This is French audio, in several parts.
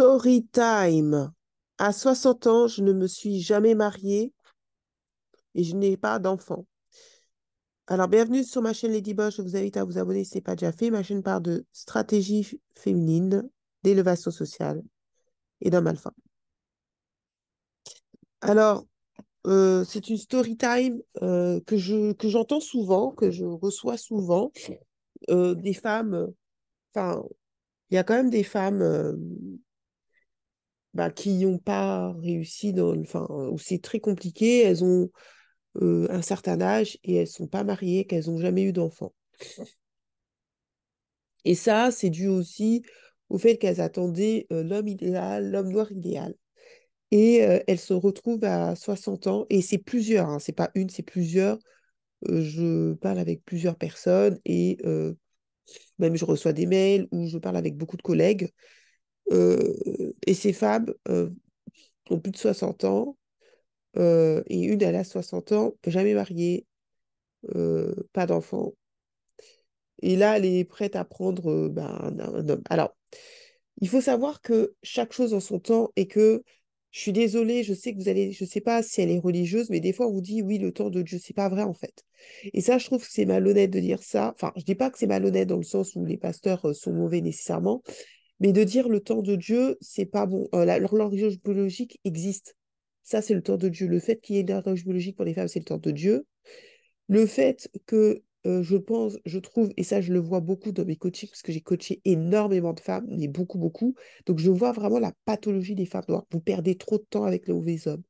Storytime. time. À 60 ans, je ne me suis jamais mariée et je n'ai pas d'enfant. Alors, bienvenue sur ma chaîne Lady Bosch. Je vous invite à vous abonner si ce n'est pas déjà fait. Ma chaîne parle de stratégie féminine, d'élevation sociale et d'un alpha. Alors, euh, c'est une story time euh, que j'entends souvent, que je reçois souvent euh, des femmes. Enfin, il y a quand même des femmes bah, qui n'ont pas réussi dans enfin où c'est très compliqué elles ont euh, un certain âge et elles sont pas mariées qu'elles n'ont jamais eu d'enfants et ça c'est dû aussi au fait qu'elles attendaient euh, l'homme idéal l'homme noir idéal et euh, elles se retrouvent à 60 ans et c'est plusieurs hein, c'est pas une c'est plusieurs je parle avec plusieurs personnes et même je reçois des mails ou je parle avec beaucoup de collègues euh, et ses femmes euh, ont plus de 60 ans, euh, et une, elle a 60 ans, jamais mariée, pas d'enfant. Et là, elle est prête à prendre ben, un, homme. Alors, il faut savoir que chaque chose en son temps et que je suis désolée, je sais que vous allez, je sais pas si elle est religieuse, mais des fois on vous dit oui, le temps de Dieu, c'est pas vrai en fait. Et ça, je trouve que c'est malhonnête de dire ça. Enfin, je dis pas que c'est malhonnête dans le sens où les pasteurs sont mauvais nécessairement, mais de dire le temps de Dieu, c'est pas bon. Euh, l'horloge biologique existe. Ça, c'est le temps de Dieu. Le fait qu'il y ait une biologique pour les femmes, c'est le temps de Dieu. Le fait que euh, je pense, je trouve, et ça je le vois beaucoup dans mes coachings, parce que j'ai coaché énormément de femmes, mais beaucoup, beaucoup. Donc je vois vraiment la pathologie des femmes noires. Vous perdez trop de temps avec les mauvais hommes.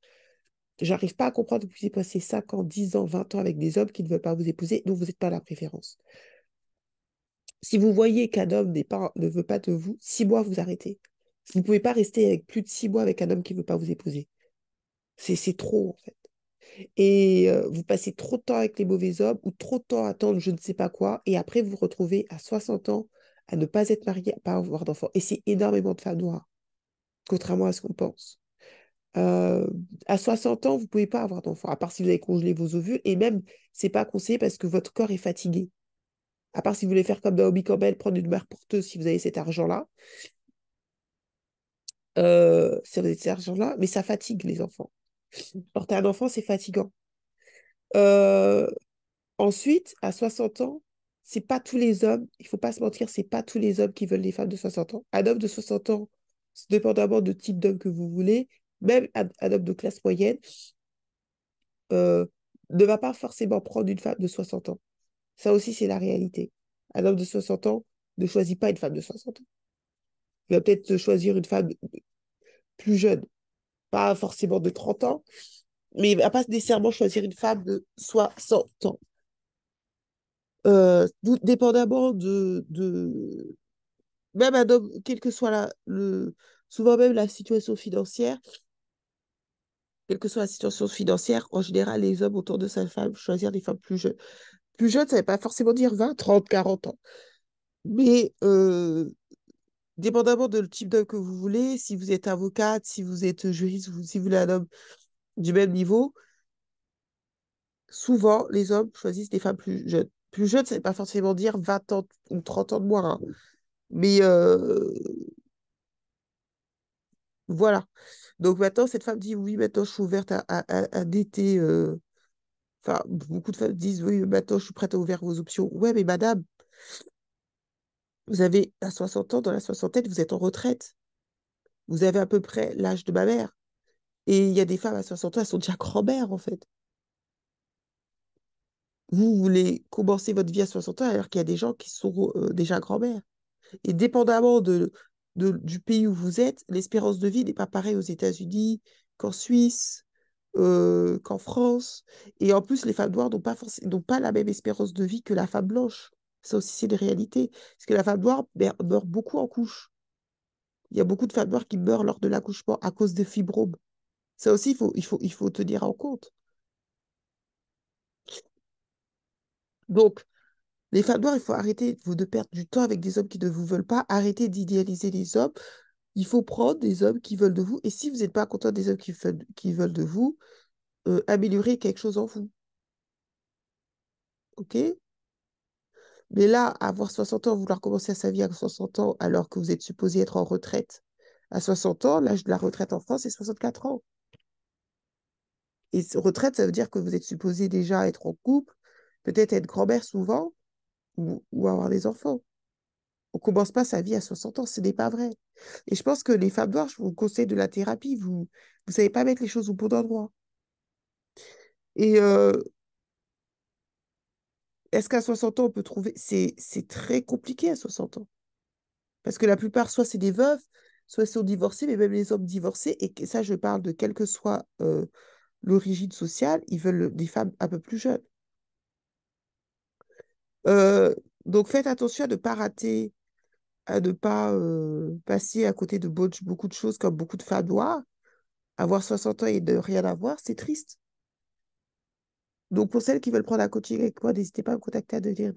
J'arrive pas à comprendre que vous puissiez passer 5 ans, 10 ans, 20 ans avec des hommes qui ne veulent pas vous épouser, donc vous n'êtes pas la préférence. Si vous voyez qu'un homme ne veut pas de vous, six mois, vous arrêtez. Vous ne pouvez pas rester avec plus de six mois avec un homme qui ne veut pas vous épouser. C'est trop, en fait. Et euh, vous passez trop de temps avec les mauvais hommes ou trop de temps à attendre je ne sais pas quoi. Et après, vous vous retrouvez à 60 ans à ne pas être marié, à pas avoir d'enfants. Et c'est énormément de femmes hein, contrairement à ce qu'on pense. Euh, à 60 ans, vous ne pouvez pas avoir d'enfant, à part si vous avez congelé vos ovules. Et même, c'est pas conseillé parce que votre corps est fatigué à part si vous voulez faire comme Naomi Campbell, prendre une mère porteuse si vous avez cet argent-là. Euh, si vous avez cet argent-là, mais ça fatigue les enfants. Porter un enfant, c'est fatigant. Euh, ensuite, à 60 ans, c'est pas tous les hommes, il faut pas se mentir, c'est pas tous les hommes qui veulent des femmes de 60 ans. Un homme de 60 ans, dépendamment du type d'homme que vous voulez, même un, homme de classe moyenne, euh, ne va pas forcément prendre une femme de 60 ans. Ça aussi, c'est la réalité. Un homme de 60 ans ne choisit pas une femme de 60 ans. Il va peut-être choisir une femme plus jeune, pas forcément de 30 ans, mais il ne va pas nécessairement choisir une femme de 60 ans. Euh, dépendamment de, de, Même un homme, quelle que soit la, le... souvent même la situation financière, quelle que soit la situation financière, en général, les hommes autour de sa femme choisir des femmes plus jeunes. Plus jeune, ça ne veut pas forcément dire 20, 30, 40 ans. Mais euh, dépendamment de le type d'homme que vous voulez, si vous êtes avocate, si vous êtes juriste, si vous voulez un homme du même niveau, souvent les hommes choisissent des femmes plus jeunes. Plus jeune, ça ne veut pas forcément dire 20 ans ou 30 ans de moins. Hein. Mais euh, voilà. Donc maintenant, cette femme dit oui, maintenant je suis ouverte à, à, à, euh, Enfin, beaucoup de femmes disent Oui, maintenant, je suis prête à ouvrir vos options. Ouais, mais madame, vous avez à 60 ans, dans la soixantaine, vous êtes en retraite. Vous avez à peu près l'âge de ma mère. Et il y a des femmes à 60 ans, elles sont déjà grand-mères, en fait. Vous voulez commencer votre vie à 60 ans alors qu'il y a des gens qui sont euh, déjà grand-mères. Et dépendamment du pays où vous êtes, l'espérance de vie n'est pas pareille aux États-Unis qu'en Suisse, qu'en France. Et en plus, les femmes noires n'ont pas, pas la même espérance de vie que la femme blanche. Ça aussi, c'est une réalité. Parce que la femme noire meurt beaucoup en couche. Il y a beaucoup de femmes noires qui meurent lors de l'accouchement à cause de fibromes. Ça aussi, il faut, il faut, il faut tenir en compte. Donc, les femmes noires, il faut arrêter de perdre du temps avec des hommes qui ne vous veulent pas, arrêter d'idéaliser les hommes, il faut prendre des hommes qui veulent de vous. Et si vous n'êtes pas content des hommes qui, veulent, qui veulent de vous, euh, améliorer quelque chose en vous. OK Mais là, avoir 60 ans, vouloir commencer à sa vie à 60 ans alors que vous êtes supposé être en retraite à 60 ans, l'âge de la retraite en France est 64 ans. Et retraite, ça veut dire que vous êtes supposé déjà être en couple, peut-être être grand-mère souvent ou avoir des enfants on commence pas sa vie à 60 ans, ce n'est pas vrai. Et je pense que les femmes noires, je vous conseille de la thérapie, vous ne savez pas mettre les choses au bon endroit. Et euh, est-ce qu'à 60 ans, on peut trouver... C'est très compliqué à 60 ans. Parce que la plupart, soit c'est des veuves, soit ils sont divorcés, mais même les hommes divorcés, et ça, je parle de quelle que soit euh, l'origine sociale, ils veulent des femmes un peu plus jeunes. Euh, donc faites attention à ne pas rater à ne pas passer à côté de beaucoup de choses comme beaucoup de femmes Avoir 60 ans et de rien avoir, c'est triste. Donc, pour celles qui veulent prendre un coaching avec moi, n'hésitez pas à me contacter à devenir une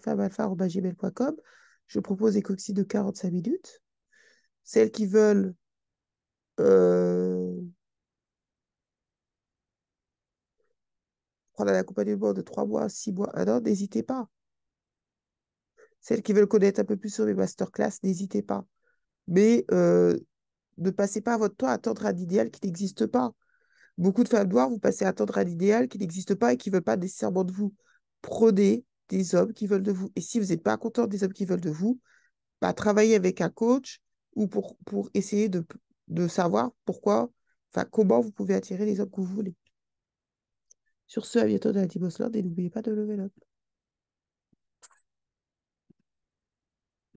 Je propose des coxies de 45 minutes. Celles qui veulent prendre un accompagnement de 3 mois, 6 mois, 1 an, n'hésitez pas. Celles qui veulent connaître un peu plus sur mes masterclass, n'hésitez pas. Mais euh, ne passez pas votre temps à attendre à l'idéal qui n'existe pas. Beaucoup de femmes noires, vous passez à attendre à l'idéal qui n'existe pas et qui ne veut pas nécessairement de vous. Prenez des hommes qui veulent de vous. Et si vous n'êtes pas content des hommes qui veulent de vous, bah, travaillez avec un coach ou pour, essayer de, de savoir pourquoi, enfin comment vous pouvez attirer les hommes que vous voulez. Sur ce, à bientôt dans la Timosland et n'oubliez pas de lever l'homme.